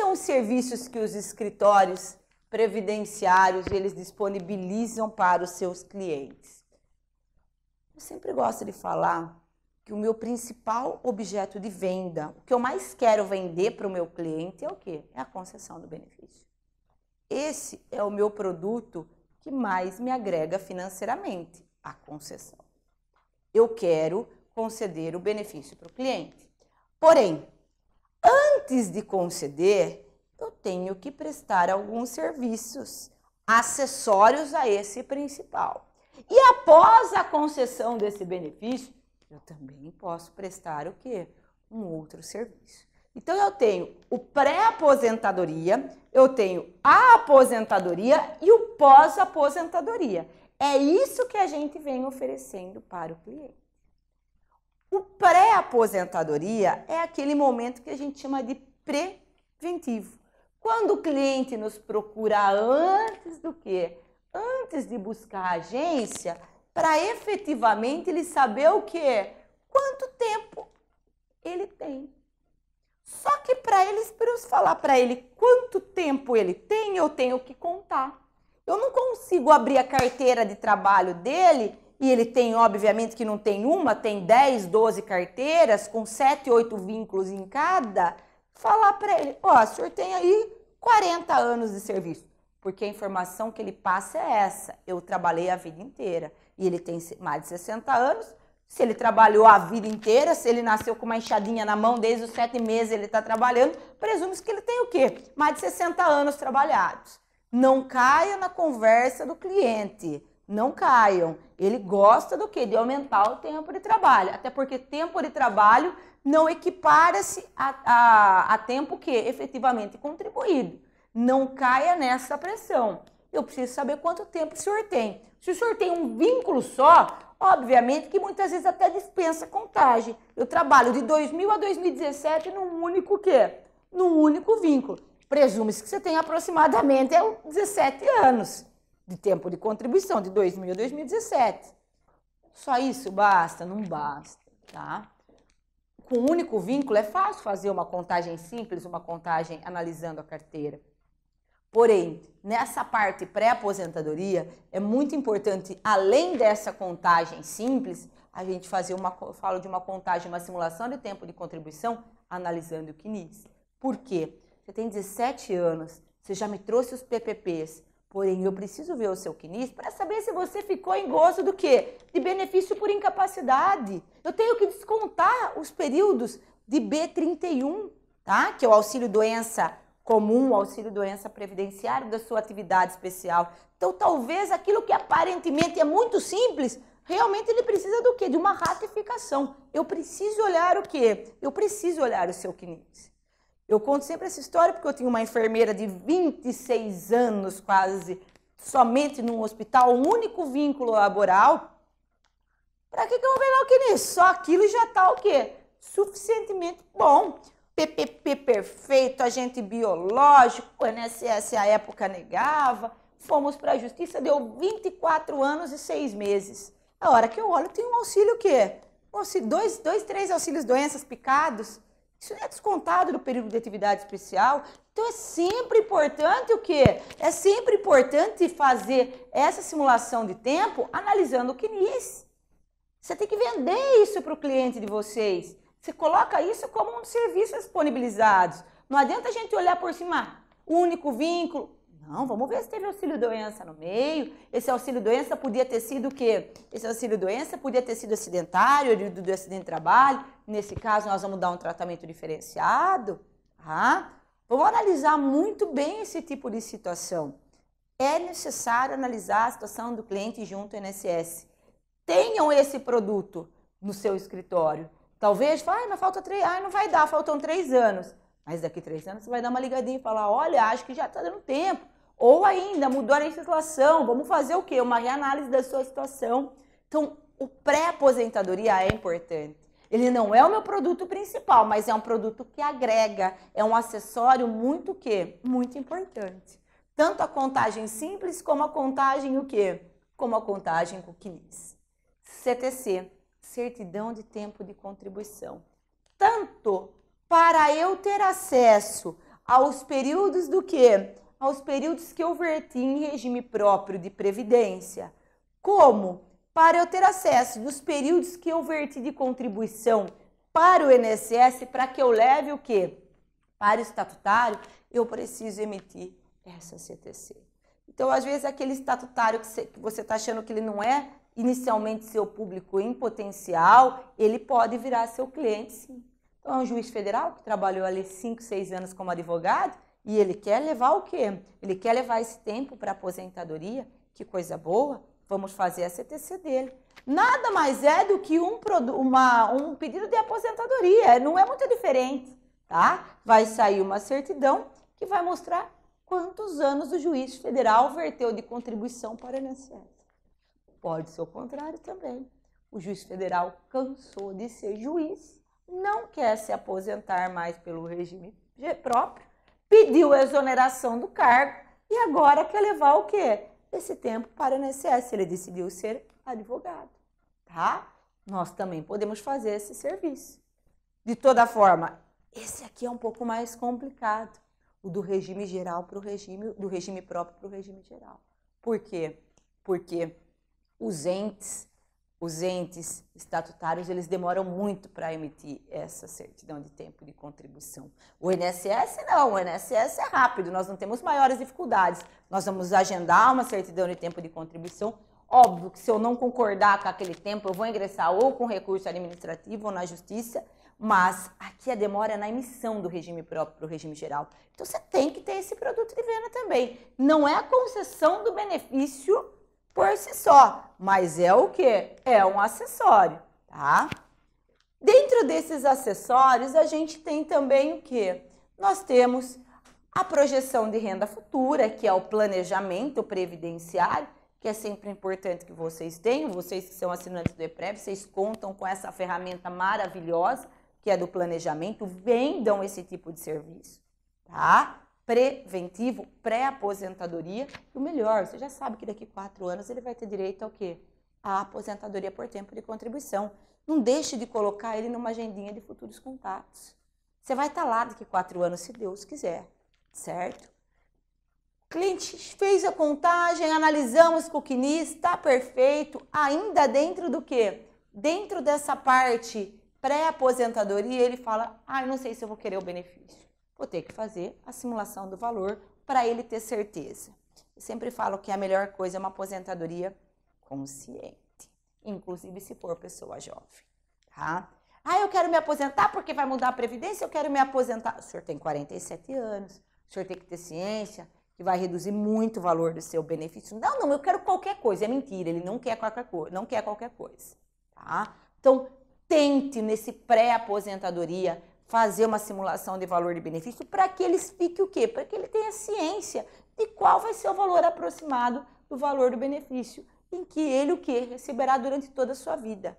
são os serviços que os escritórios previdenciários eles disponibilizam para os seus clientes? Eu sempre gosto de falar que o meu principal objeto de venda, o que eu mais quero vender para o meu cliente é o quê? É a concessão do benefício. Esse é o meu produto que mais me agrega financeiramente, a concessão. Eu quero conceder o benefício para o cliente. Porém, Antes de conceder, eu tenho que prestar alguns serviços acessórios a esse principal. E após a concessão desse benefício, eu também posso prestar o quê? Um outro serviço. Então eu tenho o pré-aposentadoria, eu tenho a aposentadoria e o pós-aposentadoria. É isso que a gente vem oferecendo para o cliente. O pré-aposentadoria é aquele momento que a gente chama de preventivo. Quando o cliente nos procura antes do quê? Antes de buscar a agência, para efetivamente ele saber o que? Quanto tempo ele tem. Só que para eles, para eu falar para ele quanto tempo ele tem, eu tenho que contar. Eu não consigo abrir a carteira de trabalho dele e ele tem, obviamente, que não tem uma, tem 10, 12 carteiras com 7, 8 vínculos em cada. Falar para ele: Ó, oh, o senhor tem aí 40 anos de serviço. Porque a informação que ele passa é essa. Eu trabalhei a vida inteira. E ele tem mais de 60 anos. Se ele trabalhou a vida inteira, se ele nasceu com uma enxadinha na mão desde os sete meses ele está trabalhando, presume-se que ele tem o quê? Mais de 60 anos trabalhados. Não caia na conversa do cliente não caiam. Ele gosta do que? De aumentar o tempo de trabalho. Até porque tempo de trabalho não equipara-se a, a, a tempo que é efetivamente contribuído. Não caia nessa pressão. Eu preciso saber quanto tempo o senhor tem. Se o senhor tem um vínculo só, obviamente que muitas vezes até dispensa contagem. Eu trabalho de 2000 a 2017 num único quê? Num único vínculo. Presume-se que você tem aproximadamente 17 é, anos de tempo de contribuição de 2000 a 2017. Só isso basta? Não basta, tá? Com um único vínculo é fácil fazer uma contagem simples, uma contagem analisando a carteira. Porém, nessa parte pré-aposentadoria, é muito importante, além dessa contagem simples, a gente fazer uma, eu falo de uma contagem, uma simulação de tempo de contribuição, analisando o que Por quê? Você tem 17 anos, você já me trouxe os PPPs, Porém, eu preciso ver o seu CNIS para saber se você ficou em gozo do quê? De benefício por incapacidade. Eu tenho que descontar os períodos de B31, tá? Que é o auxílio doença comum, auxílio doença previdenciário da sua atividade especial. Então, talvez aquilo que aparentemente é muito simples, realmente ele precisa do quê? De uma ratificação. Eu preciso olhar o quê? Eu preciso olhar o seu CNIS. Eu conto sempre essa história porque eu tinha uma enfermeira de 26 anos quase, somente num hospital, um único vínculo laboral. Para que, que eu vou ver lá o que nisso? Só aquilo já tá o quê? Suficientemente bom. PPP perfeito, agente biológico, o NSS à época negava. Fomos para a justiça, deu 24 anos e 6 meses. A hora que eu olho, tem um auxílio o quê? Um auxílio, dois, dois, três auxílios doenças picados isso é descontado do período de atividade especial. Então é sempre importante o quê? É sempre importante fazer essa simulação de tempo analisando o CNIS. Você tem que vender isso para o cliente de vocês. Você coloca isso como um serviço disponibilizado. disponibilizados. Não adianta a gente olhar por cima, ah, único vínculo, não, vamos ver se teve auxílio doença no meio. Esse auxílio doença podia ter sido o quê? Esse auxílio doença podia ter sido acidentário, do, do acidente de trabalho. Nesse caso, nós vamos dar um tratamento diferenciado. Tá? Vamos analisar muito bem esse tipo de situação. É necessário analisar a situação do cliente junto ao INSS. Tenham esse produto no seu escritório. Talvez, ah, mas falta três, ah, não vai dar, faltam três anos. Mas daqui três anos você vai dar uma ligadinha e falar: olha, acho que já está dando tempo. Ou ainda, mudou a legislação, vamos fazer o quê? Uma reanálise da sua situação. Então, o pré-aposentadoria é importante. Ele não é o meu produto principal, mas é um produto que agrega, é um acessório muito que muito importante. Tanto a contagem simples como a contagem o quê? Como a contagem com o CNIS. CTC, certidão de tempo de contribuição. Tanto para eu ter acesso aos períodos do que aos períodos que eu verti em regime próprio de previdência. Como? Para eu ter acesso dos períodos que eu verti de contribuição para o INSS, para que eu leve o quê? Para o estatutário, eu preciso emitir essa CTC. Então, às vezes, aquele estatutário que você está achando que ele não é inicialmente seu público em potencial, ele pode virar seu cliente, sim. Então, é um juiz federal que trabalhou ali 5, 6 anos como advogado, e ele quer levar o quê? Ele quer levar esse tempo para aposentadoria. Que coisa boa! Vamos fazer a CTC dele. Nada mais é do que um, uma, um pedido de aposentadoria. Não é muito diferente, tá? Vai sair uma certidão que vai mostrar quantos anos o juiz federal verteu de contribuição para o INSS. Pode ser o contrário também. O juiz federal cansou de ser juiz, não quer se aposentar mais pelo regime próprio pediu a exoneração do cargo e agora quer levar o quê? Esse tempo para o INSS. Ele decidiu ser advogado, tá? Nós também podemos fazer esse serviço. De toda forma, esse aqui é um pouco mais complicado, o do regime geral para o regime, do regime próprio para o regime geral. Por quê? Porque os entes os entes estatutários eles demoram muito para emitir essa certidão de tempo de contribuição. O INSS não, o INSS é rápido, nós não temos maiores dificuldades. Nós vamos agendar uma certidão de tempo de contribuição. Óbvio que se eu não concordar com aquele tempo, eu vou ingressar ou com recurso administrativo ou na justiça, mas aqui a demora é na emissão do regime próprio para o regime geral. Então você tem que ter esse produto de venda também. Não é a concessão do benefício por si só, mas é o que? É um acessório, tá? Dentro desses acessórios, a gente tem também o que? Nós temos a projeção de renda futura, que é o planejamento previdenciário, que é sempre importante que vocês tenham, vocês que são assinantes do EPREV, vocês contam com essa ferramenta maravilhosa, que é do planejamento, vendam esse tipo de serviço, tá? preventivo, pré-aposentadoria. E o melhor, você já sabe que daqui quatro anos ele vai ter direito ao quê? A aposentadoria por tempo de contribuição. Não deixe de colocar ele numa agendinha de futuros contatos. Você vai estar lá daqui quatro anos, se Deus quiser, certo? cliente fez a contagem, analisamos com o CNIS, está perfeito, ainda dentro do quê? Dentro dessa parte pré-aposentadoria, ele fala, ah, não sei se eu vou querer o benefício vou ter que fazer a simulação do valor para ele ter certeza. Eu sempre falo que a melhor coisa é uma aposentadoria consciente, inclusive se for pessoa jovem, tá? Ah, eu quero me aposentar porque vai mudar a previdência, eu quero me aposentar. O senhor tem 47 anos, o senhor tem que ter ciência que vai reduzir muito o valor do seu benefício. Não, não, eu quero qualquer coisa. É mentira, ele não quer qualquer coisa, não quer qualquer coisa, tá? Então, tente nesse pré-aposentadoria fazer uma simulação de valor de benefício para que ele fique o quê? Para que ele tenha ciência de qual vai ser o valor aproximado do valor do benefício em que ele o quê? Receberá durante toda a sua vida.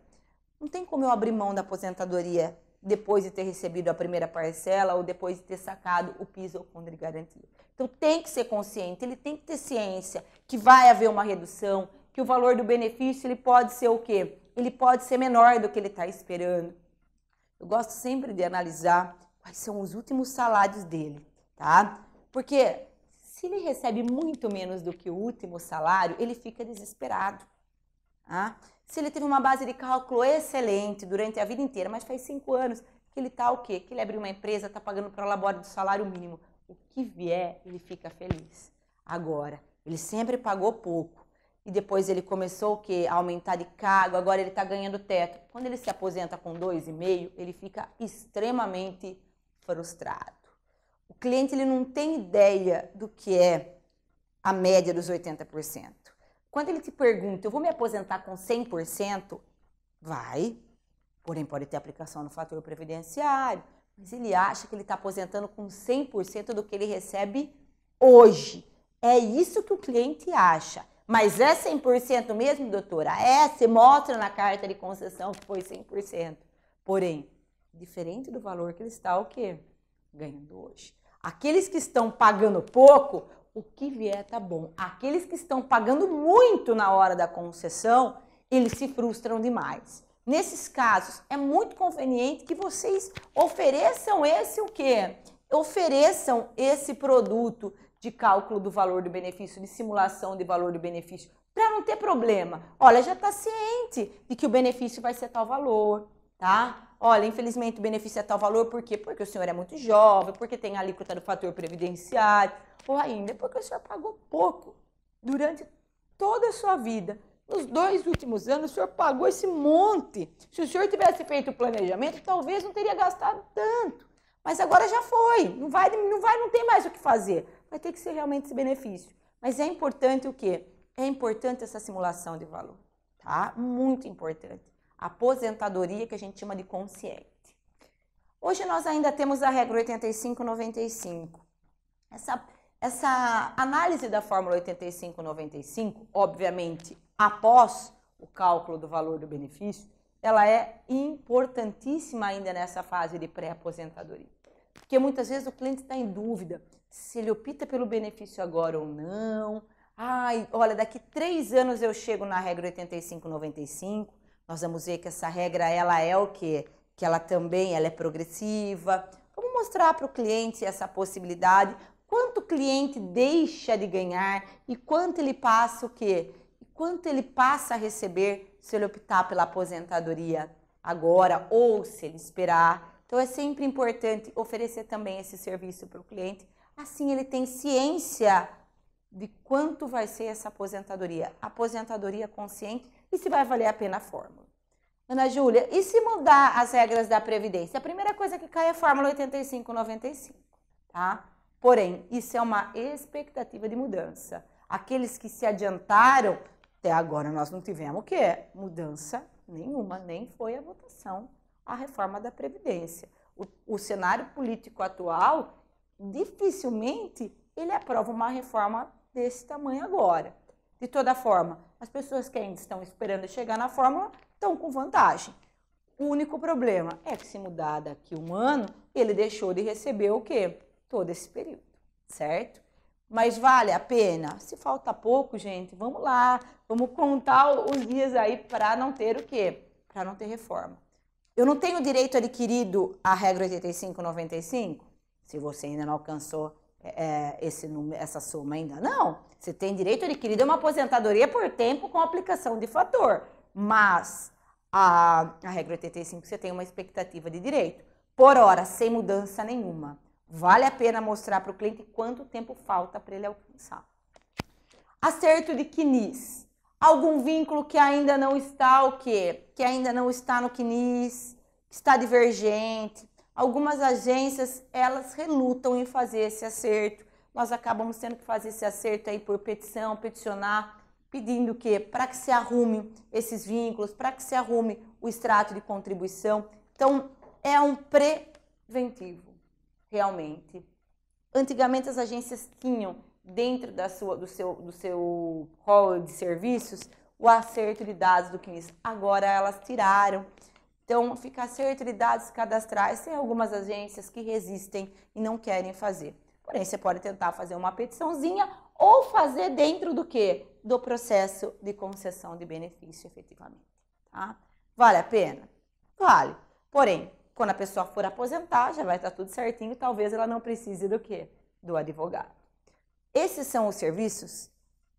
Não tem como eu abrir mão da aposentadoria depois de ter recebido a primeira parcela ou depois de ter sacado o piso ou fundo de garantia. Então tem que ser consciente, ele tem que ter ciência que vai haver uma redução, que o valor do benefício ele pode ser o quê? Ele pode ser menor do que ele está esperando eu gosto sempre de analisar quais são os últimos salários dele, tá? Porque se ele recebe muito menos do que o último salário, ele fica desesperado. Tá? Se ele teve uma base de cálculo excelente durante a vida inteira, mas faz cinco anos que ele tá o quê? Que ele abriu uma empresa, tá pagando para o labore do salário mínimo. O que vier, ele fica feliz. Agora, ele sempre pagou pouco e depois ele começou o quê? A aumentar de cargo, agora ele está ganhando teto. Quando ele se aposenta com 2,5, ele fica extremamente frustrado. O cliente ele não tem ideia do que é a média dos 80%. Quando ele te pergunta, eu vou me aposentar com 100%? Vai, porém pode ter aplicação no fator previdenciário, mas ele acha que ele está aposentando com 100% do que ele recebe hoje. É isso que o cliente acha. Mas é 100% mesmo, doutora? É, se mostra na carta de concessão que foi 100%. Porém, diferente do valor que ele está o quê? ganhando hoje. Aqueles que estão pagando pouco, o que vier tá bom. Aqueles que estão pagando muito na hora da concessão, eles se frustram demais. Nesses casos, é muito conveniente que vocês ofereçam esse o quê? Ofereçam esse produto de cálculo do valor do benefício, de simulação de valor do benefício, para não ter problema. Olha, já está ciente de que o benefício vai ser tal valor, tá? Olha, infelizmente o benefício é tal valor, por quê? Porque o senhor é muito jovem, porque tem a alíquota do fator previdenciário, ou ainda porque o senhor pagou pouco durante toda a sua vida. Nos dois últimos anos, o senhor pagou esse monte. Se o senhor tivesse feito o planejamento, talvez não teria gastado tanto. Mas agora já foi. Não vai, não vai, não tem mais o que fazer vai ter que ser realmente esse benefício. Mas é importante o quê? É importante essa simulação de valor, tá? Muito importante. A aposentadoria que a gente chama de consciente. Hoje nós ainda temos a regra 85-95. Essa, essa análise da fórmula 85-95, obviamente, após o cálculo do valor do benefício, ela é importantíssima ainda nessa fase de pré-aposentadoria. Porque muitas vezes o cliente está em dúvida se ele opta pelo benefício agora ou não. Ai, olha, daqui três anos eu chego na regra 8595. Nós vamos ver que essa regra ela é o quê? Que ela também ela é progressiva. Vamos mostrar para o cliente essa possibilidade. Quanto o cliente deixa de ganhar e quanto ele passa o quê? E quanto ele passa a receber se ele optar pela aposentadoria agora ou se ele esperar. Então é sempre importante oferecer também esse serviço para o cliente Assim, ele tem ciência de quanto vai ser essa aposentadoria, aposentadoria consciente e se vai valer a pena a fórmula. Ana Júlia, e se mudar as regras da Previdência? A primeira coisa que cai é a Fórmula 8595, tá? Porém, isso é uma expectativa de mudança. Aqueles que se adiantaram, até agora nós não tivemos o que? é Mudança nenhuma, nem foi a votação a reforma da Previdência. O, o cenário político atual dificilmente ele aprova uma reforma desse tamanho agora. De toda forma, as pessoas que ainda estão esperando chegar na fórmula estão com vantagem. O único problema é que se mudar daqui um ano, ele deixou de receber o quê? Todo esse período, certo? Mas vale a pena? Se falta pouco, gente, vamos lá, vamos contar os dias aí para não ter o quê? Para não ter reforma. Eu não tenho direito adquirido à regra 8595? se você ainda não alcançou é, é, esse número, essa soma ainda não. Você tem direito adquirido a uma aposentadoria por tempo com aplicação de fator. Mas a, a regra 85 você tem uma expectativa de direito. Por hora, sem mudança nenhuma. Vale a pena mostrar para o cliente quanto tempo falta para ele alcançar. Acerto de quinis. Algum vínculo que ainda não está o quê? Que ainda não está no quinis, que está divergente, Algumas agências, elas relutam em fazer esse acerto. Nós acabamos tendo que fazer esse acerto aí por petição, peticionar, pedindo o quê? Para que se arrume esses vínculos, para que se arrume o extrato de contribuição. Então, é um preventivo, realmente. Antigamente as agências tinham dentro da sua, do, seu, do seu hall de serviços o acerto de dados do CNIS. Agora elas tiraram. Então, ficar certo de dados cadastrais. Tem algumas agências que resistem e não querem fazer. Porém, você pode tentar fazer uma petiçãozinha ou fazer dentro do que? Do processo de concessão de benefício, efetivamente. Tá? Vale a pena? Vale. Porém, quando a pessoa for aposentar, já vai estar tudo certinho, talvez ela não precise do que Do advogado. Esses são os serviços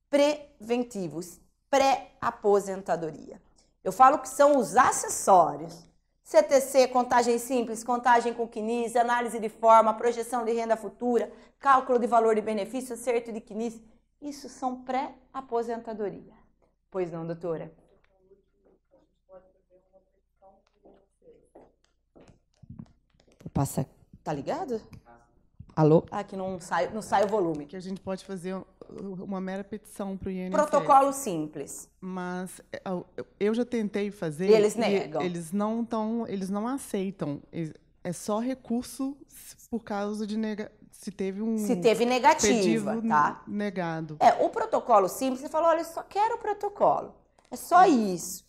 preventivos, pré-aposentadoria. Eu falo que são os acessórios. CTC, contagem simples, contagem com quinis, análise de forma, projeção de renda futura, cálculo de valor de benefício, acerto de quinis. Isso são pré-aposentadoria. Pois não, doutora? Passa. Tá ligado? Alô? Ah, que não sai, não sai o volume. Que a gente pode fazer uma mera petição para o INSS. Protocolo simples. Mas eu já tentei fazer. E eles negam. E eles não tão, eles não aceitam. É só recurso por causa de nega, se teve um se teve negativa, tá? Negado. É o protocolo simples. Você falou, olha, eu só quero o protocolo. É só isso.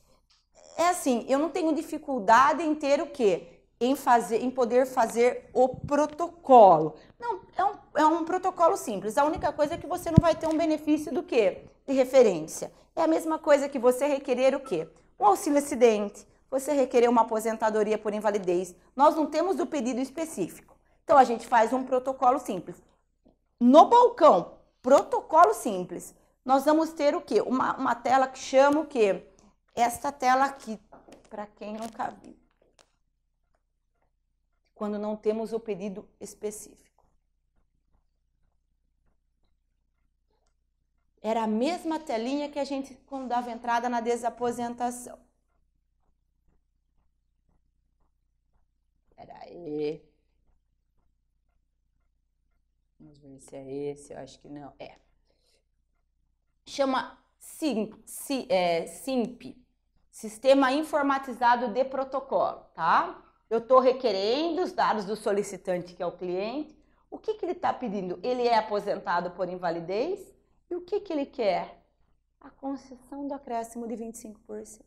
É assim, eu não tenho dificuldade em ter o quê? em, fazer, em poder fazer o protocolo. Não, é um, é um protocolo simples. A única coisa é que você não vai ter um benefício do quê? De referência. É a mesma coisa que você requerer o quê? Um auxílio acidente, você requerer uma aposentadoria por invalidez. Nós não temos o pedido específico. Então a gente faz um protocolo simples. No balcão, protocolo simples, nós vamos ter o quê? Uma, uma tela que chama o quê? Esta tela aqui, para quem nunca viu quando não temos o pedido específico. Era a mesma telinha que a gente quando dava entrada na desaposentação. Peraí. Vamos ver se é esse, eu acho que não. É. Chama SIMP é, Sistema Informatizado de Protocolo, tá? Eu estou requerendo os dados do solicitante, que é o cliente. O que, que ele está pedindo? Ele é aposentado por invalidez? E o que, que ele quer? A concessão do acréscimo de 25%.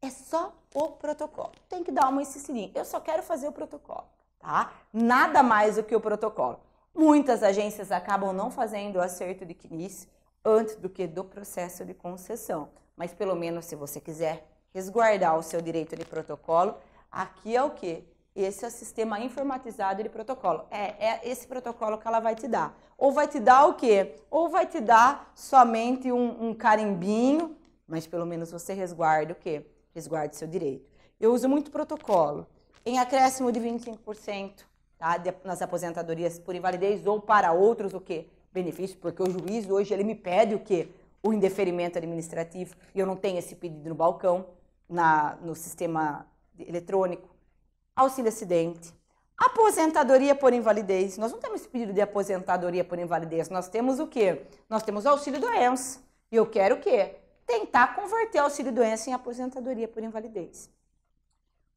É só o protocolo. Tem que dar uma insistidinha. Eu só quero fazer o protocolo, tá? Nada mais do que o protocolo. Muitas agências acabam não fazendo o acerto de quinis antes do que do processo de concessão. Mas pelo menos se você quiser resguardar o seu direito de protocolo, Aqui é o que? Esse é o sistema informatizado de protocolo. É, é esse protocolo que ela vai te dar. Ou vai te dar o quê? Ou vai te dar somente um, um carimbinho, mas pelo menos você resguarda o quê? Resguarda seu direito. Eu uso muito protocolo. Em acréscimo de 25%, tá? De, nas aposentadorias por invalidez ou para outros o quê? Benefício, porque o juiz hoje ele me pede o quê? O indeferimento administrativo. E eu não tenho esse pedido no balcão, na, no sistema eletrônico, auxílio acidente, aposentadoria por invalidez. Nós não temos esse pedido de aposentadoria por invalidez, nós temos o quê? Nós temos auxílio doença. E eu quero o quê? Tentar converter auxílio doença em aposentadoria por invalidez.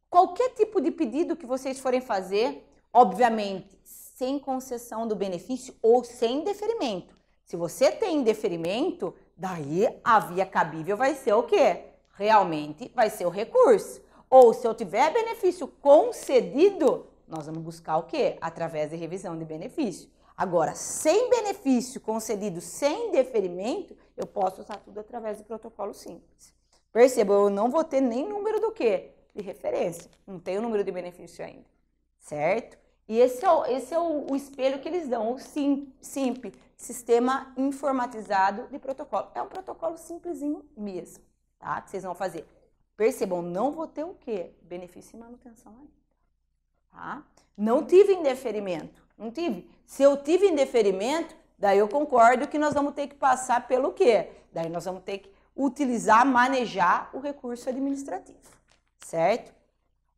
Qualquer tipo de pedido que vocês forem fazer, obviamente, sem concessão do benefício ou sem deferimento. Se você tem deferimento, daí a via cabível vai ser o quê? Realmente vai ser o recurso. Ou se eu tiver benefício concedido, nós vamos buscar o quê? Através de revisão de benefício. Agora, sem benefício concedido, sem deferimento, eu posso usar tudo através de protocolo simples. Perceba, eu não vou ter nem número do quê? De referência. Não tenho número de benefício ainda. Certo? E esse é o, esse é o, o espelho que eles dão, o SIMP, Sistema Informatizado de Protocolo. É um protocolo simplesinho mesmo, tá? Que vocês vão fazer Percebam, não vou ter o quê? Benefício e manutenção ainda. Tá? Não tive indeferimento. Não tive. Se eu tive indeferimento, daí eu concordo que nós vamos ter que passar pelo quê? Daí nós vamos ter que utilizar, manejar o recurso administrativo. Certo?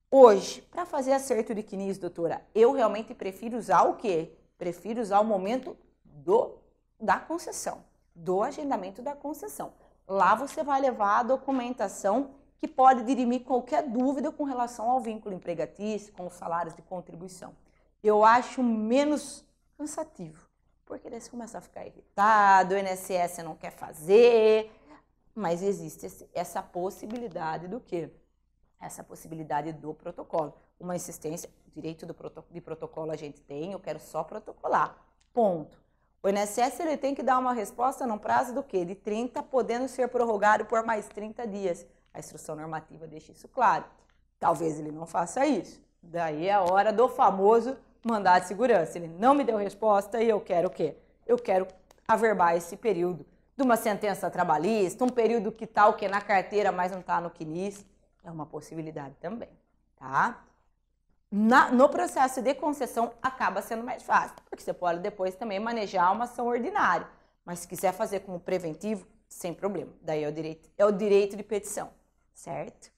Hoje, para fazer acerto de quinis, doutora, eu realmente prefiro usar o quê? Prefiro usar o momento do da concessão, do agendamento da concessão. Lá você vai levar a documentação que pode dirimir qualquer dúvida com relação ao vínculo empregatício, com os salários de contribuição. Eu acho menos cansativo, porque daí você começa a ficar irritado, o INSS não quer fazer, mas existe essa possibilidade do quê? Essa possibilidade do protocolo. Uma insistência, direito de protocolo a gente tem, eu quero só protocolar, ponto. O INSS ele tem que dar uma resposta num prazo do quê? De 30, podendo ser prorrogado por mais 30 dias. A instrução normativa deixa isso claro. Talvez ele não faça isso. Daí é a hora do famoso mandado de segurança. Ele não me deu resposta e eu quero o quê? Eu quero averbar esse período de uma sentença trabalhista, um período que está o quê? Na carteira, mas não está no CNIS. É uma possibilidade também, tá? Na, no processo de concessão acaba sendo mais fácil, porque você pode depois também manejar uma ação ordinária. Mas se quiser fazer como preventivo, sem problema. Daí é o direito, é o direito de petição certo?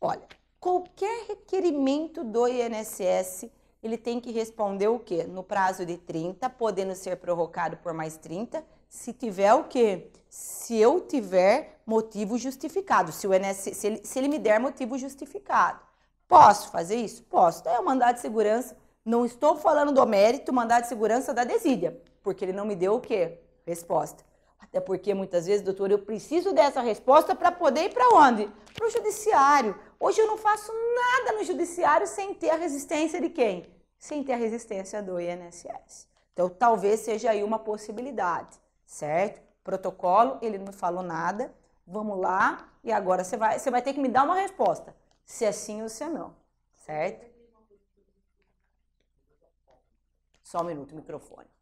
Olha, qualquer requerimento do INSS, ele tem que responder o quê? No prazo de 30, podendo ser prorrogado por mais 30, se tiver o quê? Se eu tiver motivo justificado, se, o INSS, se, ele, se ele me der motivo justificado. Posso fazer isso? Posso. Então, é o mandado de segurança. Não estou falando do mérito, mandado de segurança da desídia porque ele não me deu o quê? Resposta. Até porque muitas vezes, doutor, eu preciso dessa resposta para poder ir para onde? Para o judiciário. Hoje eu não faço nada no judiciário sem ter a resistência de quem? Sem ter a resistência do INSS. Então, talvez seja aí uma possibilidade, certo? Protocolo, ele não me falou nada. Vamos lá, e agora você vai, você vai ter que me dar uma resposta. Se é sim ou se é não, certo? Só um minuto, microfone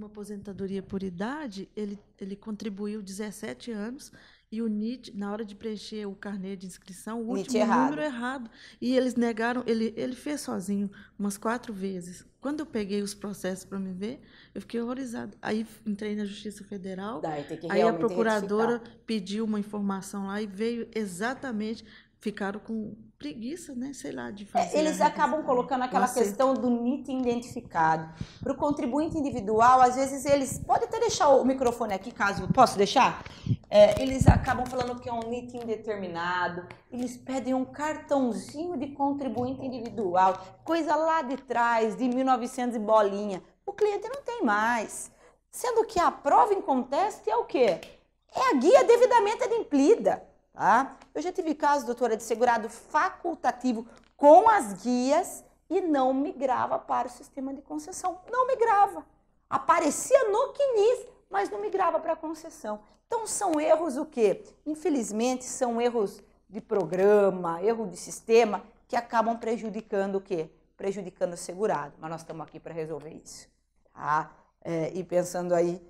uma aposentadoria por idade, ele, ele contribuiu 17 anos e o NIT, na hora de preencher o carnê de inscrição, o último errado. número errado. E eles negaram, ele, ele fez sozinho umas quatro vezes. Quando eu peguei os processos para me ver, eu fiquei horrorizada. Aí entrei na Justiça Federal, Dá, aí a procuradora pediu uma informação lá e veio exatamente ficaram com preguiça, né? Sei lá, de é, fazer. É, eles acabam colocando aquela questão do NIT identificado. Para o contribuinte individual, às vezes eles. Pode até deixar o microfone aqui, caso. Posso deixar? É, eles acabam falando que é um NIT indeterminado. Eles pedem um cartãozinho de contribuinte individual, coisa lá de trás, de 1900 e bolinha. O cliente não tem mais. Sendo que a prova em conteste é o quê? É a guia devidamente adimplida tá? Eu já tive casos, doutora, de segurado facultativo com as guias e não migrava para o sistema de concessão. Não migrava. Aparecia no CNIS, mas não migrava para a concessão. Então são erros o quê? Infelizmente são erros de programa, erro de sistema que acabam prejudicando o quê? Prejudicando o segurado. Mas nós estamos aqui para resolver isso. Tá? É, e pensando aí,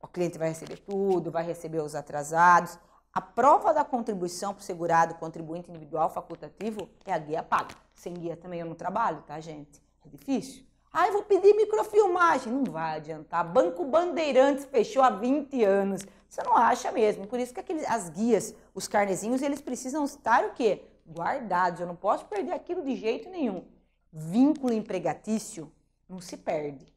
o cliente vai receber tudo, vai receber os atrasados, a prova da contribuição para o segurado, contribuinte individual, facultativo, é a guia paga. Sem guia também eu não trabalho, tá, gente? É difícil. Ah, eu vou pedir microfilmagem. Não vai adiantar. Banco Bandeirantes fechou há 20 anos. Você não acha mesmo. Por isso que aqueles, as guias, os carnezinhos, eles precisam estar o quê? Guardados. Eu não posso perder aquilo de jeito nenhum. Vínculo empregatício não se perde.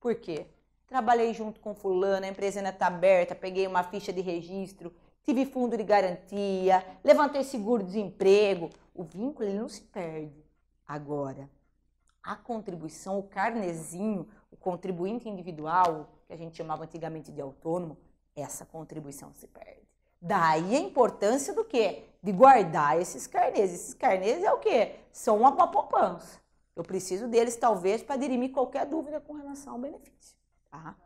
Por quê? Trabalhei junto com fulano, a empresa ainda está aberta, peguei uma ficha de registro, tive fundo de garantia, levantei seguro-desemprego. O vínculo ele não se perde. Agora, a contribuição, o carnezinho, o contribuinte individual, que a gente chamava antigamente de autônomo, essa contribuição se perde. Daí a importância do quê? De guardar esses carnês. Esses carnês é o quê? São uma poupança. Eu preciso deles, talvez, para dirimir qualquer dúvida com relação ao benefício. Tá?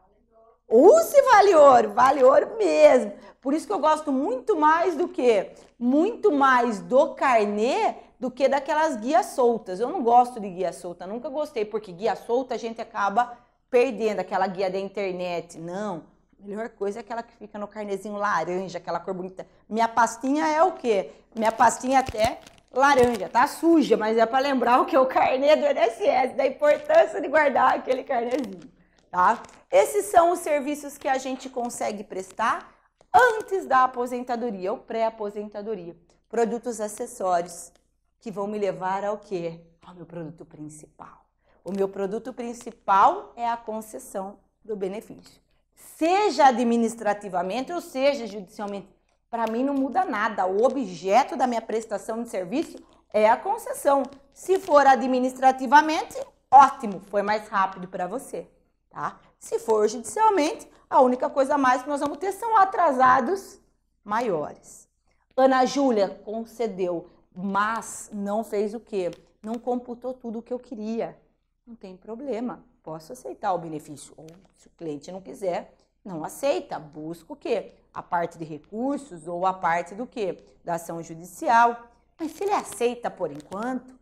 Use vale ouro, vale ouro mesmo. Por isso que eu gosto muito mais do que? Muito mais do carnê do que daquelas guias soltas. Eu não gosto de guia solta, nunca gostei, porque guia solta a gente acaba perdendo aquela guia da internet. Não, a melhor coisa é aquela que fica no carnezinho laranja, aquela cor bonita. Minha pastinha é o quê? Minha pastinha até laranja, tá suja, mas é para lembrar o que é o carnê do INSS, da importância de guardar aquele carnezinho, tá? Esses são os serviços que a gente consegue prestar antes da aposentadoria ou pré-aposentadoria. Produtos acessórios que vão me levar ao quê? Ao meu produto principal. O meu produto principal é a concessão do benefício. Seja administrativamente ou seja judicialmente, para mim não muda nada. O objeto da minha prestação de serviço é a concessão. Se for administrativamente, ótimo, foi mais rápido para você, tá? Se for judicialmente, a única coisa a mais que nós vamos ter são atrasados maiores. Ana Júlia concedeu, mas não fez o quê? Não computou tudo o que eu queria. Não tem problema, posso aceitar o benefício. Ou se o cliente não quiser, não aceita, busca o quê? A parte de recursos ou a parte do quê? Da ação judicial. Mas se ele aceita por enquanto,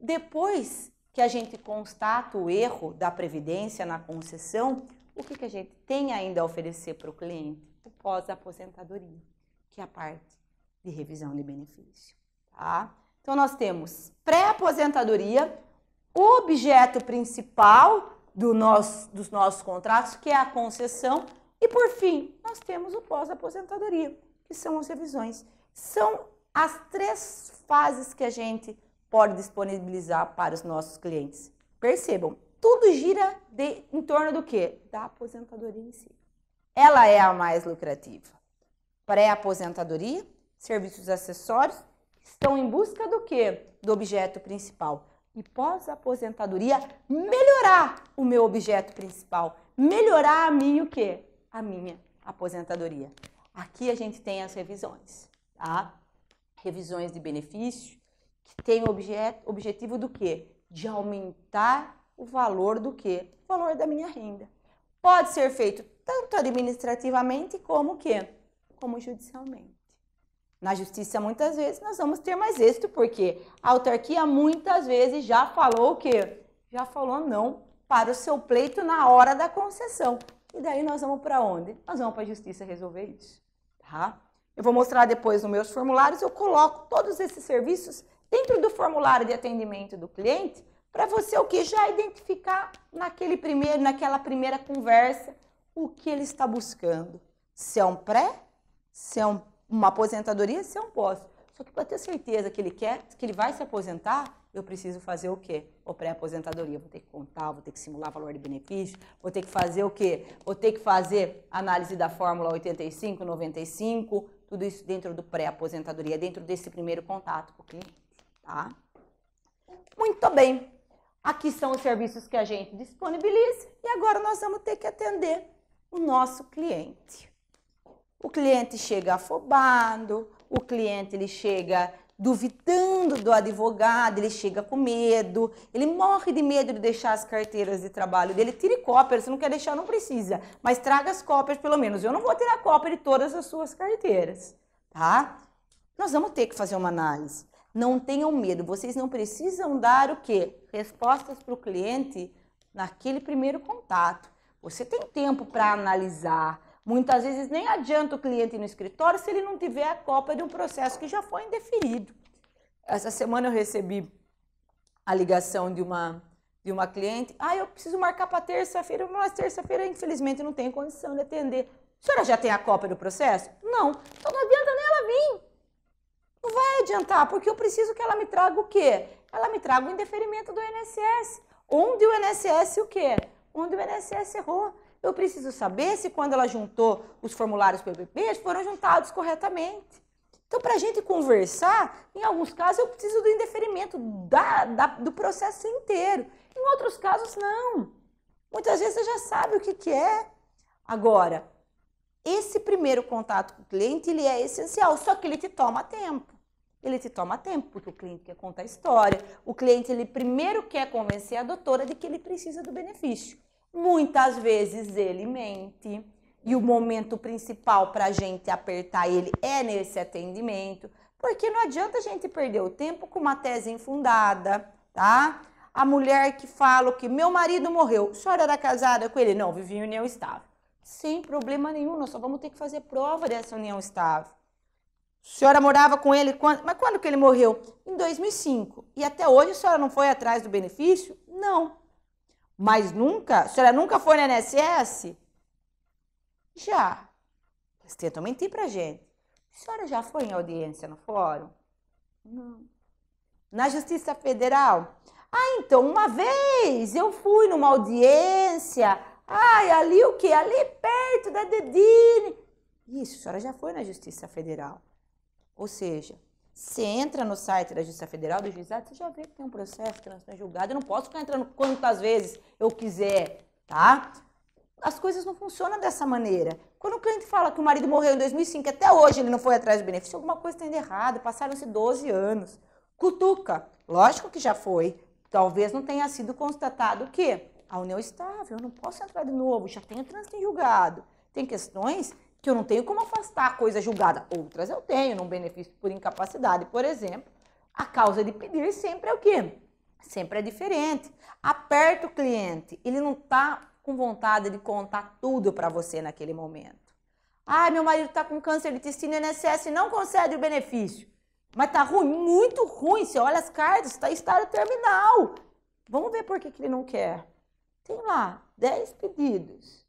depois que a gente constata o erro da previdência na concessão, o que, que a gente tem ainda a oferecer para o cliente? O pós-aposentadoria, que é a parte de revisão de benefício. Tá? Então, nós temos pré-aposentadoria, o objeto principal do nosso, dos nossos contratos, que é a concessão, e por fim, nós temos o pós-aposentadoria, que são as revisões. São as três fases que a gente pode disponibilizar para os nossos clientes. Percebam, tudo gira de, em torno do quê? Da aposentadoria em si. Ela é a mais lucrativa. Pré-aposentadoria, serviços acessórios, estão em busca do quê? Do objeto principal. E pós-aposentadoria, melhorar o meu objeto principal. Melhorar a minha o quê? A minha aposentadoria. Aqui a gente tem as revisões, tá? Revisões de benefício, que tem o objet, objetivo do quê? De aumentar o valor do quê? O valor da minha renda. Pode ser feito tanto administrativamente como que? Como judicialmente. Na justiça, muitas vezes, nós vamos ter mais êxito, porque a autarquia muitas vezes já falou o quê? Já falou não para o seu pleito na hora da concessão. E daí nós vamos para onde? Nós vamos para a justiça resolver isso, tá? Eu vou mostrar depois nos meus formulários, eu coloco todos esses serviços dentro do formulário de atendimento do cliente para você o que já identificar naquele primeiro, naquela primeira conversa o que ele está buscando. Se é um pré, se é um, uma aposentadoria, se é um pós. Só que para ter certeza que ele quer, que ele vai se aposentar, eu preciso fazer o quê? O pré-aposentadoria. Vou ter que contar, vou ter que simular valor de benefício, vou ter que fazer o quê? Vou ter que fazer análise da fórmula 85, 95, tudo isso dentro do pré-aposentadoria, dentro desse primeiro contato com o cliente tá? Muito bem. Aqui são os serviços que a gente disponibiliza e agora nós vamos ter que atender o nosso cliente. O cliente chega afobado, o cliente ele chega duvidando do advogado, ele chega com medo, ele morre de medo de deixar as carteiras de trabalho dele. Tire cópia, se não quer deixar, não precisa, mas traga as cópias pelo menos. Eu não vou tirar cópia de todas as suas carteiras, tá? Nós vamos ter que fazer uma análise. Não tenham medo, vocês não precisam dar o quê? Respostas para o cliente naquele primeiro contato. Você tem tempo para analisar. Muitas vezes nem adianta o cliente ir no escritório se ele não tiver a cópia de um processo que já foi indeferido. Essa semana eu recebi a ligação de uma de uma cliente. Ah, eu preciso marcar para terça-feira, mas terça-feira infelizmente não tenho condição de atender. A senhora já tem a cópia do processo? Não. Então não adianta nem ela vir. Não vai adiantar, porque eu preciso que ela me traga o quê? Ela me traga o indeferimento do INSS. Onde o INSS o quê? Onde o INSS errou. Eu preciso saber se quando ela juntou os formulários PPP foram juntados corretamente. Então, para a gente conversar, em alguns casos eu preciso do indeferimento da, da, do processo inteiro. Em outros casos, não. Muitas vezes você já sabe o que, que é. Agora, esse primeiro contato com o cliente, ele é essencial, só que ele te toma tempo ele se toma tempo, porque o cliente quer contar a história. O cliente, ele primeiro quer convencer a doutora de que ele precisa do benefício. Muitas vezes ele mente. E o momento principal para a gente apertar ele é nesse atendimento. Porque não adianta a gente perder o tempo com uma tese infundada, tá? A mulher que fala que meu marido morreu, a senhora era casada com ele? Não, vivia em união estável. Sem problema nenhum, nós só vamos ter que fazer prova dessa união estável. A senhora morava com ele quando? Mas quando que ele morreu? Em 2005. E até hoje a senhora não foi atrás do benefício? Não. Mas nunca? A senhora nunca foi na INSS? Já. Vocês tentam mentir pra gente. A senhora já foi em audiência no fórum? Não. Na Justiça Federal? Ah, então, uma vez eu fui numa audiência. Ai, ali o quê? Ali perto da Dedine. Isso, a senhora já foi na Justiça Federal. Ou seja, você entra no site da Justiça Federal, do Juizado, você já vê que tem um processo que não é julgado. Eu não posso ficar entrando quantas vezes eu quiser, tá? As coisas não funcionam dessa maneira. Quando o cliente fala que o marido morreu em 2005 até hoje ele não foi atrás do benefício, alguma coisa está indo errado. Passaram-se 12 anos. Cutuca. Lógico que já foi. Talvez não tenha sido constatado o quê? A união é estável. Eu não posso entrar de novo. Já tenho trânsito em julgado. Tem questões que eu não tenho como afastar a coisa julgada. Outras eu tenho, num benefício por incapacidade, por exemplo. A causa de pedir sempre é o quê? Sempre é diferente. Aperta o cliente, ele não está com vontade de contar tudo para você naquele momento. Ah, meu marido está com câncer de intestino e não concede o benefício. Mas tá ruim, muito ruim. Você olha as cartas, está estado terminal. Vamos ver por que, que ele não quer. Tem lá 10 pedidos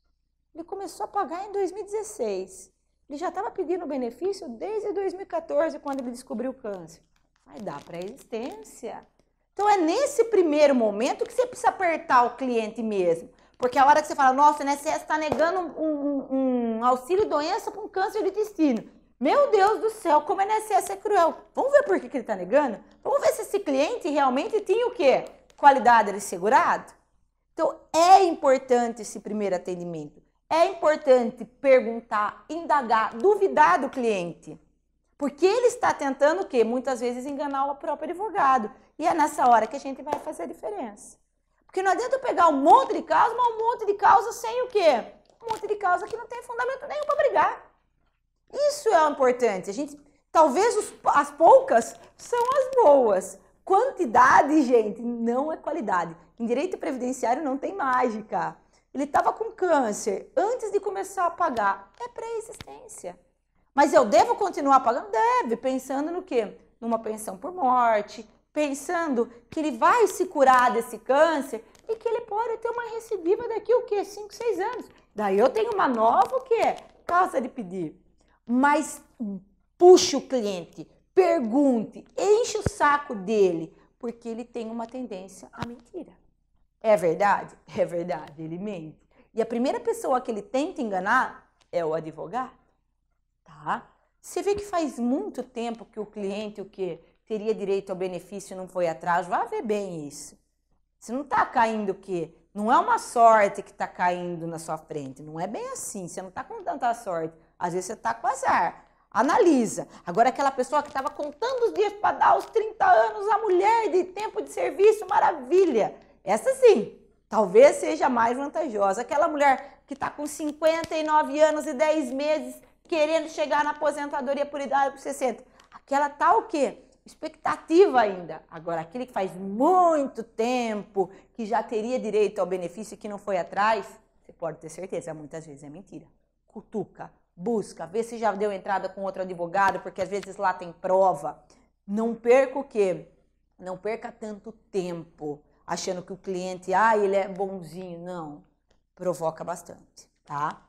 ele começou a pagar em 2016. Ele já estava pedindo benefício desde 2014, quando ele descobriu o câncer. Vai dar para existência. Então é nesse primeiro momento que você precisa apertar o cliente mesmo. Porque a hora que você fala, nossa, a né, INSS está negando um, um, um auxílio-doença para um câncer de intestino. Meu Deus do céu, como a NSS é cruel. Vamos ver por que, que ele está negando? Vamos ver se esse cliente realmente tinha o quê? Qualidade de segurado? Então, é importante esse primeiro atendimento. É importante perguntar, indagar, duvidar do cliente. Porque ele está tentando o quê? Muitas vezes enganar o próprio advogado. E é nessa hora que a gente vai fazer a diferença. Porque não adianta eu pegar um monte de causa, mas um monte de causa sem o quê? Um monte de causa que não tem fundamento nenhum para brigar. Isso é importante. A gente, talvez os, as poucas são as boas. Quantidade, gente, não é qualidade. Em direito previdenciário não tem mágica. Ele estava com câncer antes de começar a pagar. É pré-existência. Mas eu devo continuar pagando? Deve, pensando no quê? Numa pensão por morte, pensando que ele vai se curar desse câncer e que ele pode ter uma recidiva daqui o quê? 5, 6 anos. Daí eu tenho uma nova o quê? Casa de pedir. Mas puxe o cliente, pergunte, enche o saco dele, porque ele tem uma tendência à mentira. É verdade? É verdade, ele mente. E a primeira pessoa que ele tenta enganar é o advogado, tá? Você vê que faz muito tempo que o cliente o que teria direito ao benefício não foi atrás, vá ver bem isso. Você não está caindo o quê? Não é uma sorte que está caindo na sua frente, não é bem assim, você não está com tanta sorte. Às vezes você está com azar. Analisa. Agora aquela pessoa que estava contando os dias para dar os 30 anos à mulher de tempo de serviço, maravilha. Essa sim, talvez seja mais vantajosa. Aquela mulher que está com 59 anos e 10 meses, querendo chegar na aposentadoria por idade por 60. Aquela está o quê? Expectativa ainda. Agora, aquele que faz muito tempo que já teria direito ao benefício e que não foi atrás, você pode ter certeza, muitas vezes é mentira. Cutuca, busca, vê se já deu entrada com outro advogado, porque às vezes lá tem prova. Não perca o quê? Não perca tanto tempo achando que o cliente, ah, ele é bonzinho. Não, provoca bastante, tá?